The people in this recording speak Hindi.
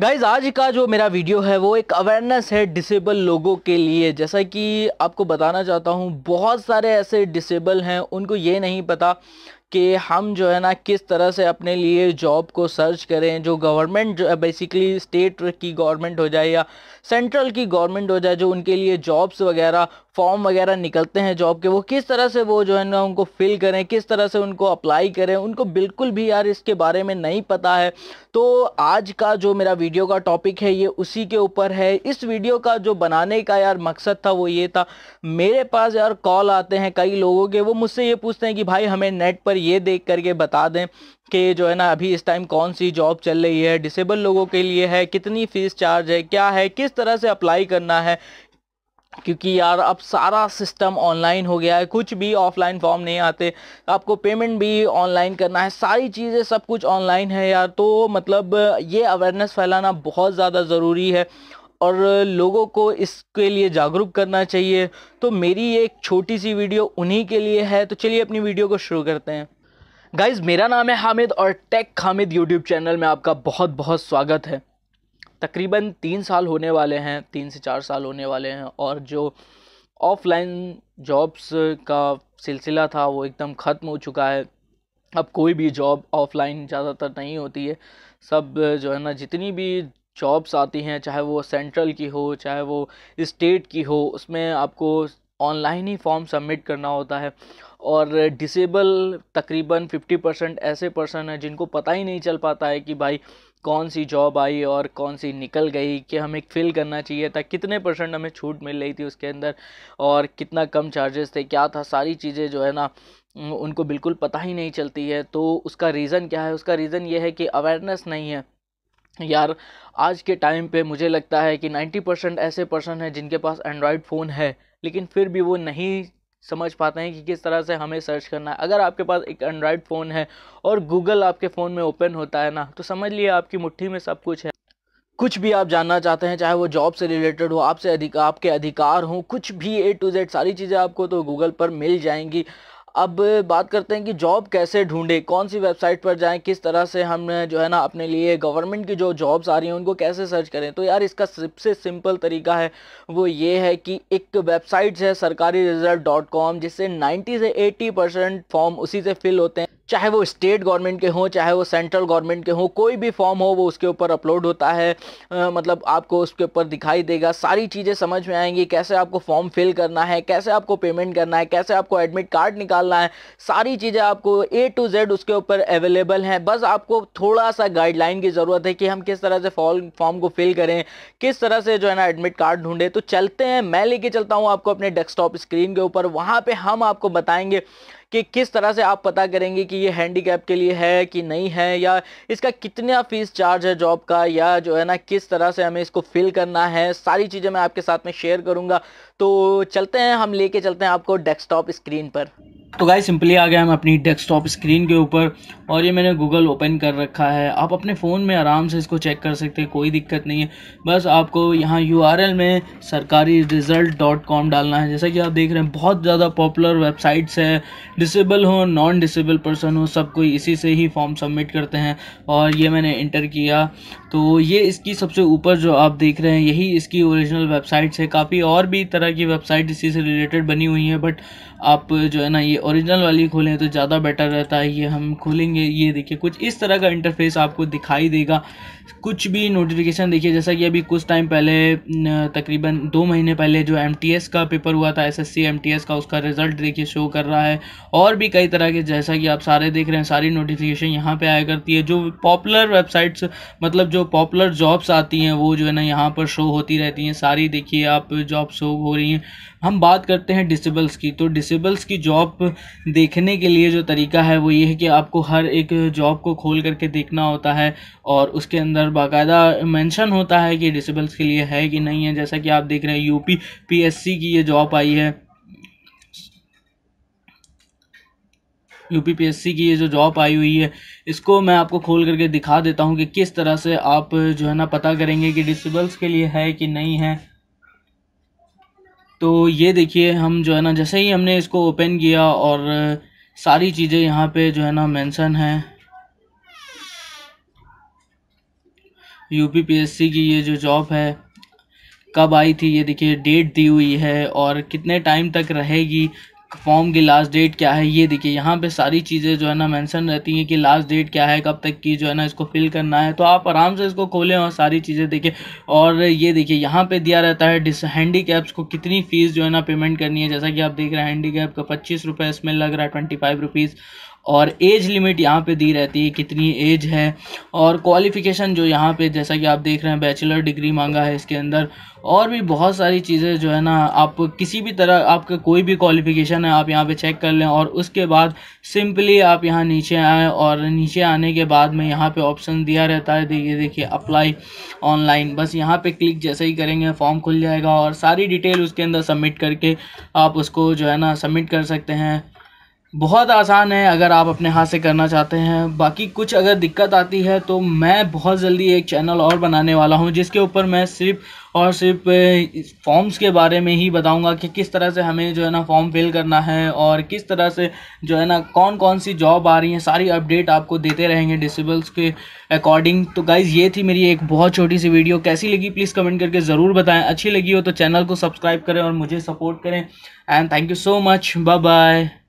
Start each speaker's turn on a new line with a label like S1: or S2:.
S1: गाइज आज का जो मेरा वीडियो है वो एक अवेयरनेस है डिसेबल लोगों के लिए जैसा कि आपको बताना चाहता हूँ बहुत सारे ऐसे डिसेबल हैं उनको ये नहीं पता कि हम जो है ना किस तरह से अपने लिए जॉब को सर्च करें जो गवर्नमेंट जो बेसिकली स्टेट की गवर्नमेंट हो जाए या सेंट्रल की गवर्नमेंट हो जाए जो उनके लिए जॉब्स वगैरह फॉर्म वगैरह निकलते हैं जॉब के वो किस तरह से वो जो है ना उनको फिल करें किस तरह से उनको अप्लाई करें उनको बिल्कुल भी यार इसके बारे में नहीं पता है तो आज का जो मेरा वीडियो का टॉपिक है ये उसी के ऊपर है इस वीडियो का जो बनाने का यार मकसद था वो ये था मेरे पास यार कॉल आते हैं कई लोगों के वो मुझसे ये पूछते हैं कि भाई हमें नेट पर ये देख करके बता दें कि जो है ना अभी इस टाइम कौन सी जॉब चल रही है डिसेबल लोगों के लिए है कितनी फ़ीस चार्ज है क्या है किस तरह से अप्लाई करना है क्योंकि यार अब सारा सिस्टम ऑनलाइन हो गया है कुछ भी ऑफलाइन फॉर्म नहीं आते आपको पेमेंट भी ऑनलाइन करना है सारी चीज़ें सब कुछ ऑनलाइन है यार तो मतलब ये अवेयरनेस फैलाना बहुत ज़्यादा ज़रूरी है और लोगों को इसके लिए जागरूक करना चाहिए तो मेरी ये एक छोटी सी वीडियो उन्हीं के लिए है तो चलिए अपनी वीडियो को शुरू करते हैं गाइज मेरा नाम है हामिद और टेक हामिद यूट्यूब चैनल में आपका बहुत बहुत स्वागत है तकरीबन तीन साल होने वाले हैं तीन से चार साल होने वाले हैं और जो ऑफलाइन जॉब्स का सिलसिला था वो एकदम ख़त्म हो चुका है अब कोई भी जॉब ऑफलाइन ज़्यादातर नहीं होती है सब जो है ना जितनी भी जॉब्स आती हैं चाहे वो सेंट्रल की हो चाहे वो स्टेट की हो उसमें आपको ऑनलाइन ही फॉर्म सबमिट करना होता है और डिसेबल तकरीबन 50 परसेंट ऐसे पर्सन हैं जिनको पता ही नहीं चल पाता है कि भाई कौन सी जॉब आई और कौन सी निकल गई कि हमें फिल करना चाहिए था कितने परसेंट हमें छूट मिल रही थी उसके अंदर और कितना कम चार्जेस थे क्या था सारी चीज़ें जो है ना उनको बिल्कुल पता ही नहीं चलती है तो उसका रीज़न क्या है उसका रीज़न ये है कि अवेयरनेस नहीं है यार आज के टाइम पे मुझे लगता है कि 90 परसेंट ऐसे पर्सन हैं जिनके पास एंड्रॉयड फ़ोन है लेकिन फिर भी वो नहीं समझ पाते हैं कि किस तरह से हमें सर्च करना है अगर आपके पास एक एंड्रॉयड फ़ोन है और गूगल आपके फ़ोन में ओपन होता है ना तो समझ लिए आपकी मुट्ठी में सब कुछ है कुछ भी आप जानना चाहते हैं चाहे वो जॉब से रिलेटेड हो आपसे अधिक आपके अधिकार हों कुछ भी ए टू जेड सारी चीज़ें आपको तो गूगल पर मिल जाएंगी अब बात करते हैं कि जॉब कैसे ढूंढे कौन सी वेबसाइट पर जाएं किस तरह से हम जो है ना अपने लिए गवर्नमेंट की जो जॉब्स आ रही हैं उनको कैसे सर्च करें तो यार इसका सबसे सिंपल तरीका है वो ये है कि एक वेबसाइट है सरकारी रिजल्ट डॉट कॉम जिससे नाइन्टी से एट्टी परसेंट फॉर्म उसी से फिल होते हैं चाहे वो स्टेट गवर्नमेंट के हों चाहे वो सेंट्रल गवर्नमेंट के हों कोई भी फॉर्म हो वो उसके ऊपर अपलोड होता है आ, मतलब आपको उसके ऊपर दिखाई देगा सारी चीज़ें समझ में आएंगी कैसे आपको फॉर्म फिल करना है कैसे आपको पेमेंट करना है कैसे आपको एडमिट कार्ड निकालना है सारी चीज़ें आपको ए टू जेड उसके ऊपर अवेलेबल हैं बस आपको थोड़ा सा गाइडलाइन की ज़रूरत है कि हम किस तरह से फॉर्म फॉर्म को फिल करें किस तरह से जो है ना एडमिट कार्ड ढूंढे तो चलते हैं मैं लेके चलता हूँ आपको अपने डेस्कटॉप स्क्रीन के ऊपर वहाँ पर हम आपको बताएंगे कि किस तरह से आप पता करेंगे कि ये हैंडीकैप के लिए है कि नहीं है या इसका कितना फीस चार्ज है जॉब का या जो है ना किस तरह से हमें इसको फिल करना है सारी चीज़ें मैं आपके साथ में शेयर करूँगा तो चलते हैं हम लेके चलते हैं आपको डेस्कटॉप स्क्रीन पर तो गाय सिंपली आ गया हम अपनी डेस्कटॉप स्क्रीन के ऊपर और ये मैंने गूगल ओपन कर रखा है आप अपने फ़ोन में आराम से इसको चेक कर सकते हैं कोई दिक्कत नहीं है बस आपको यहाँ यू में सरकारी रिज़ल्ट डॉट कॉम डालना है जैसा कि आप देख रहे हैं बहुत ज़्यादा पॉपुलर वेबसाइट्स है डिसेबल हो नॉन डिसेबल पर्सन हो सब कोई इसी से ही फॉर्म सबमिट करते हैं और ये मैंने इंटर किया तो ये इसकी सबसे ऊपर जो आप देख रहे हैं यही इसकी ओरिजिनल वेबसाइट्स है काफ़ी और भी तरह की वेबसाइट इसी से रिलेटेड बनी हुई हैं बट आप जो है ना ये ओरिजिनल वाली खोलें तो ज़्यादा बेटर रहता है ये हम खोलेंगे ये देखिए कुछ इस तरह का इंटरफेस आपको दिखाई देगा कुछ भी नोटिफिकेशन देखिए जैसा कि अभी कुछ टाइम पहले तकरीबन दो महीने पहले जो एम का पेपर हुआ था एस एस का उसका रिज़ल्ट देखिए शो कर रहा है और भी कई तरह के जैसा कि आप सारे देख रहे हैं सारी नोटिफिकेशन यहाँ पर आया करती है जो पॉपुलर वेबसाइट्स मतलब जो पॉपुलर जॉब्स आती हैं वो जो है ना यहाँ पर शो होती रहती हैं सारी देखिए आप जॉब शो हो रही हैं हम बात करते हैं डिसेबल्स की तो डिसेबल्स की जॉब देखने के लिए जो तरीका है वो ये है कि आपको हर एक जॉब को खोल करके देखना होता है और उसके अंदर बाकायदा मेंशन होता है कि डिसेबल्स के लिए है कि नहीं है जैसा कि आप देख रहे हैं यूपी पीएससी की ये जॉब आई है यूपीपीएससी की ये जो जॉब आई हुई है इसको मैं आपको खोल करके दिखा देता हूँ कि किस तरह से आप जो है ना पता करेंगे कि डिसेबल्स के लिए है कि नहीं है तो ये देखिए हम जो है ना जैसे ही हमने इसको ओपन किया और सारी चीज़ें यहाँ पे जो है ना मेंशन है यूपीपीएससी की ये जो जॉब है कब आई थी ये देखिए डेट दी हुई है और कितने टाइम तक रहेगी फॉर्म की लास्ट डेट क्या है ये देखिए यहाँ पे सारी चीज़ें जो है ना मेंशन रहती हैं कि लास्ट डेट क्या है कब तक की जो है ना इसको फिल करना है तो आप आराम से इसको खोलें और सारी चीज़ें देखें और ये देखिए यहाँ पे दिया रहता है डिस हैंडी कैप्स को कितनी फ़ीस जो है ना पेमेंट करनी है जैसा कि आप देख रहे हैं हैंडी कैप का पच्चीस रुपये इसमें लग रहा है ट्वेंटी फाइव रुपीज़ और एज लिमिट यहाँ पे दी रहती है कितनी एज है और क्वालिफ़िकेशन जो यहाँ पे जैसा कि आप देख रहे हैं बैचलर डिग्री मांगा है इसके अंदर और भी बहुत सारी चीज़ें जो है ना आप किसी भी तरह आपका कोई भी क्वालिफ़िकेशन है आप यहाँ पे चेक कर लें और उसके बाद सिंपली आप यहाँ नीचे आएँ और नीचे आने के बाद में यहाँ पे ऑप्शन दिया रहता है देखिए देखिए अप्लाई ऑनलाइन बस यहाँ पे क्लिक जैसे ही करेंगे फॉर्म खुल जाएगा और सारी डिटेल उसके अंदर सबमिट करके आप उसको जो है ना सबमिट कर सकते हैं बहुत आसान है अगर आप अपने हाथ से करना चाहते हैं बाकी कुछ अगर दिक्कत आती है तो मैं बहुत जल्दी एक चैनल और बनाने वाला हूं जिसके ऊपर मैं सिर्फ और सिर्फ फॉर्म्स के बारे में ही बताऊंगा कि किस तरह से हमें जो है ना फॉर्म फिल करना है और किस तरह से जो है ना कौन कौन सी जॉब आ रही हैं सारी अपडेट आपको देते रहेंगे डिसेबल्स के अकॉर्डिंग तो गाइज़ ये थी मेरी एक बहुत छोटी सी वीडियो कैसी लगी प्लीज़ कमेंट करके ज़रूर बताएँ अच्छी लगी हो तो चैनल को सब्सक्राइब करें और मुझे सपोर्ट करें and thank you so much bye bye